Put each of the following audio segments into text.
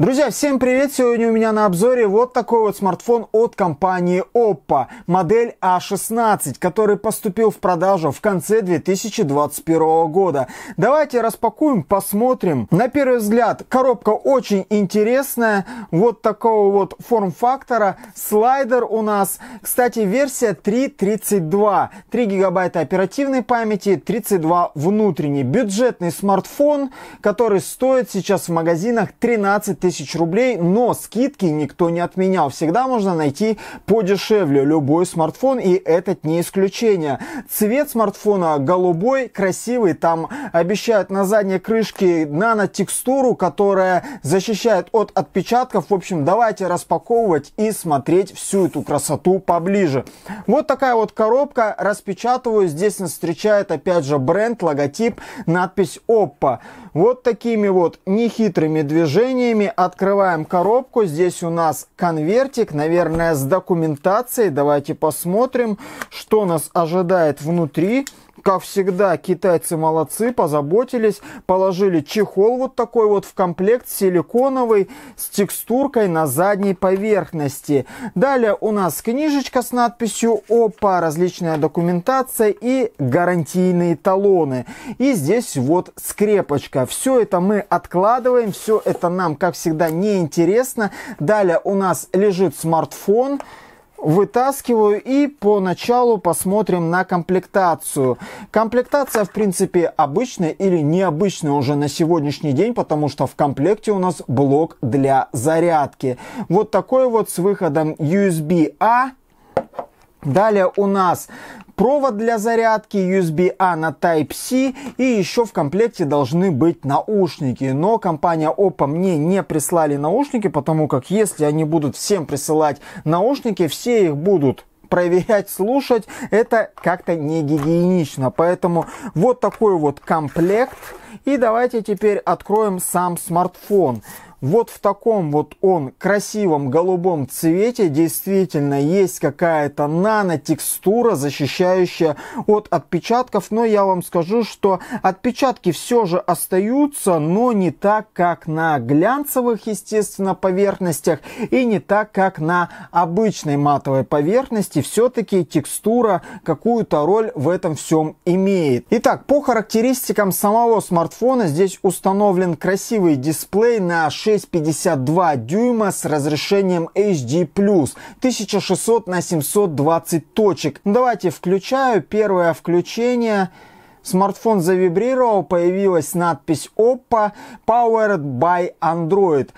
Друзья, всем привет! Сегодня у меня на обзоре вот такой вот смартфон от компании Oppo, модель A16, а который поступил в продажу в конце 2021 года. Давайте распакуем, посмотрим. На первый взгляд, коробка очень интересная, вот такого вот форм-фактора. Слайдер у нас, кстати, версия 3.32, 3 гигабайта оперативной памяти, 32 внутренней. Бюджетный смартфон, который стоит сейчас в магазинах 13 тысяч тысяч рублей, но скидки никто не отменял. Всегда можно найти подешевле любой смартфон, и этот не исключение. Цвет смартфона голубой, красивый, там обещают на задней крышке нанотекстуру, которая защищает от отпечатков. В общем, давайте распаковывать и смотреть всю эту красоту поближе. Вот такая вот коробка, распечатываю. Здесь нас встречает опять же бренд, логотип, надпись Oppo. Вот такими вот нехитрыми движениями открываем коробку. Здесь у нас конвертик, наверное, с документацией. Давайте посмотрим, что нас ожидает внутри. Как всегда, китайцы молодцы, позаботились, положили чехол вот такой вот в комплект силиконовый с текстуркой на задней поверхности. Далее у нас книжечка с надписью «Опа», различная документация и гарантийные талоны. И здесь вот скрепочка. Все это мы откладываем, все это нам, как всегда, неинтересно. Далее у нас лежит смартфон. Смартфон вытаскиваю и поначалу посмотрим на комплектацию. Комплектация, в принципе, обычная или необычная уже на сегодняшний день, потому что в комплекте у нас блок для зарядки. Вот такой вот с выходом USB-A. Далее у нас провод для зарядки, USB-A на Type-C и еще в комплекте должны быть наушники. Но компания Oppo мне не прислали наушники, потому как если они будут всем присылать наушники, все их будут проверять, слушать, это как-то не гигиенично. Поэтому вот такой вот комплект. И давайте теперь откроем сам смартфон. Вот в таком вот он красивом голубом цвете действительно есть какая-то нанотекстура, защищающая от отпечатков. Но я вам скажу, что отпечатки все же остаются, но не так, как на глянцевых, естественно, поверхностях и не так, как на обычной матовой поверхности. Все-таки текстура какую-то роль в этом всем имеет. Итак, по характеристикам самого смартфона здесь установлен красивый дисплей на 6 652 дюйма с разрешением HD+, 1600 на 720 точек. Ну, давайте включаю. Первое включение. Смартфон завибрировал, появилась надпись Oppo Powered by Android.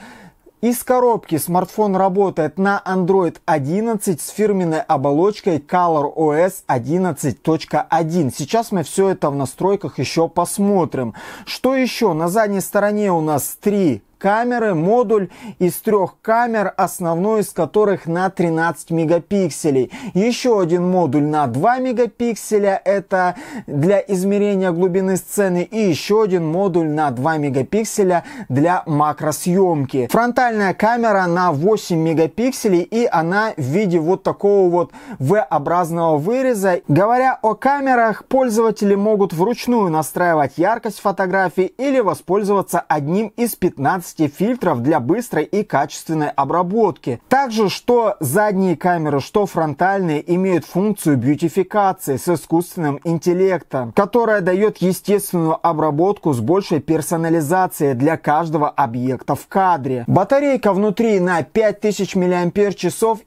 Из коробки смартфон работает на Android 11 с фирменной оболочкой Color OS 11.1. Сейчас мы все это в настройках еще посмотрим. Что еще? На задней стороне у нас три камеры, модуль из трех камер, основной из которых на 13 мегапикселей. Еще один модуль на 2 мегапикселя, это для измерения глубины сцены, и еще один модуль на 2 мегапикселя для макросъемки. Фронтальная камера на 8 мегапикселей, и она в виде вот такого вот V-образного выреза. Говоря о камерах, пользователи могут вручную настраивать яркость фотографии или воспользоваться одним из 15 15 фильтров для быстрой и качественной обработки. Также, что задние камеры, что фронтальные имеют функцию бьютификации с искусственным интеллектом, которая дает естественную обработку с большей персонализацией для каждого объекта в кадре. Батарейка внутри на 5000 мАч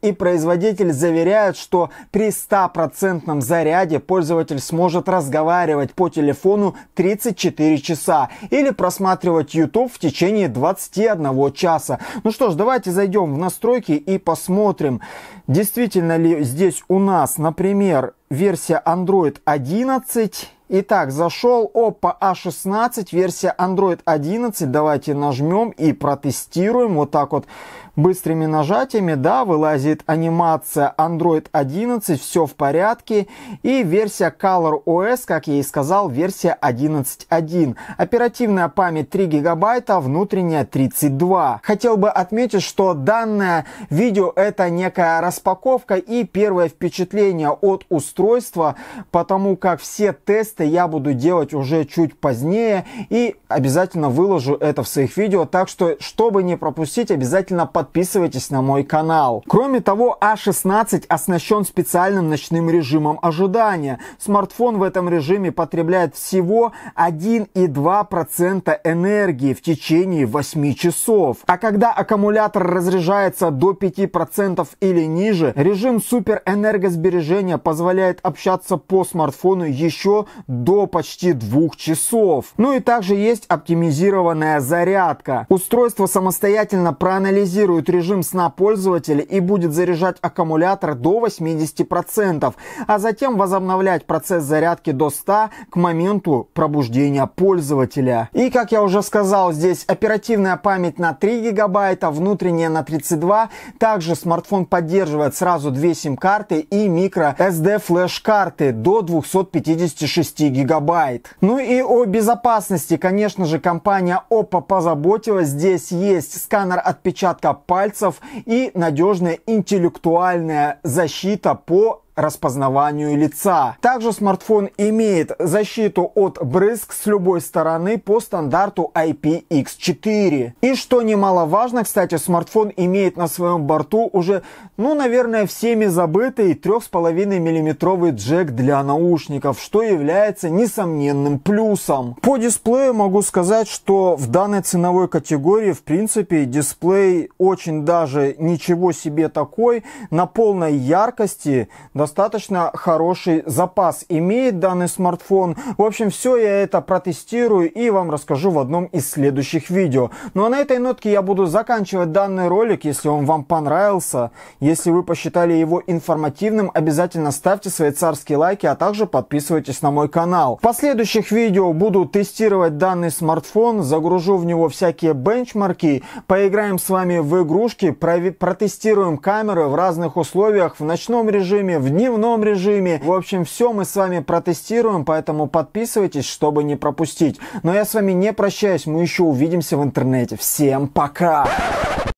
и производитель заверяет, что при 100% заряде пользователь сможет разговаривать по телефону 34 часа или просматривать YouTube в течение 20 21 часа. Ну что ж, давайте зайдем в настройки и посмотрим, действительно ли здесь у нас, например, версия Android 11. Итак, зашел Oppo A16, а версия Android 11. Давайте нажмем и протестируем вот так вот Быстрыми нажатиями, да, вылазит анимация Android 11, все в порядке. И версия Color OS, как я и сказал, версия 11.1. Оперативная память 3 гигабайта, внутренняя 32. Хотел бы отметить, что данное видео это некая распаковка и первое впечатление от устройства, потому как все тесты я буду делать уже чуть позднее и обязательно выложу это в своих видео. Так что, чтобы не пропустить, обязательно подписывайтесь подписывайтесь на мой канал. Кроме того, A16 а оснащен специальным ночным режимом ожидания. Смартфон в этом режиме потребляет всего 1,2% энергии в течение 8 часов. А когда аккумулятор разряжается до 5% или ниже, режим супер энергосбережения позволяет общаться по смартфону еще до почти 2 часов. Ну и также есть оптимизированная зарядка. Устройство самостоятельно проанализирует активирует режим сна пользователя и будет заряжать аккумулятор до 80%, а затем возобновлять процесс зарядки до 100 к моменту пробуждения пользователя. И, как я уже сказал, здесь оперативная память на 3 гигабайта, внутренняя на 32. Также смартфон поддерживает сразу две сим-карты и микро SD флеш-карты до 256 гигабайт. Ну и о безопасности, конечно же, компания Oppo позаботилась. Здесь есть сканер отпечатка пальцев и надежная интеллектуальная защита по распознаванию лица. Также смартфон имеет защиту от брызг с любой стороны по стандарту IPX4. И что немаловажно, кстати, смартфон имеет на своем борту уже, ну, наверное, всеми забытый 3,5 миллиметровый джек для наушников, что является несомненным плюсом. По дисплею могу сказать, что в данной ценовой категории, в принципе, дисплей очень даже ничего себе такой. На полной яркости, да достаточно хороший запас имеет данный смартфон. В общем, все я это протестирую и вам расскажу в одном из следующих видео. Ну а на этой нотке я буду заканчивать данный ролик, если он вам понравился. Если вы посчитали его информативным, обязательно ставьте свои царские лайки, а также подписывайтесь на мой канал. В последующих видео буду тестировать данный смартфон, загружу в него всякие бенчмарки, поиграем с вами в игрушки, протестируем камеры в разных условиях, в ночном режиме, в дневном режиме. В общем, все мы с вами протестируем, поэтому подписывайтесь, чтобы не пропустить. Но я с вами не прощаюсь, мы еще увидимся в интернете. Всем пока!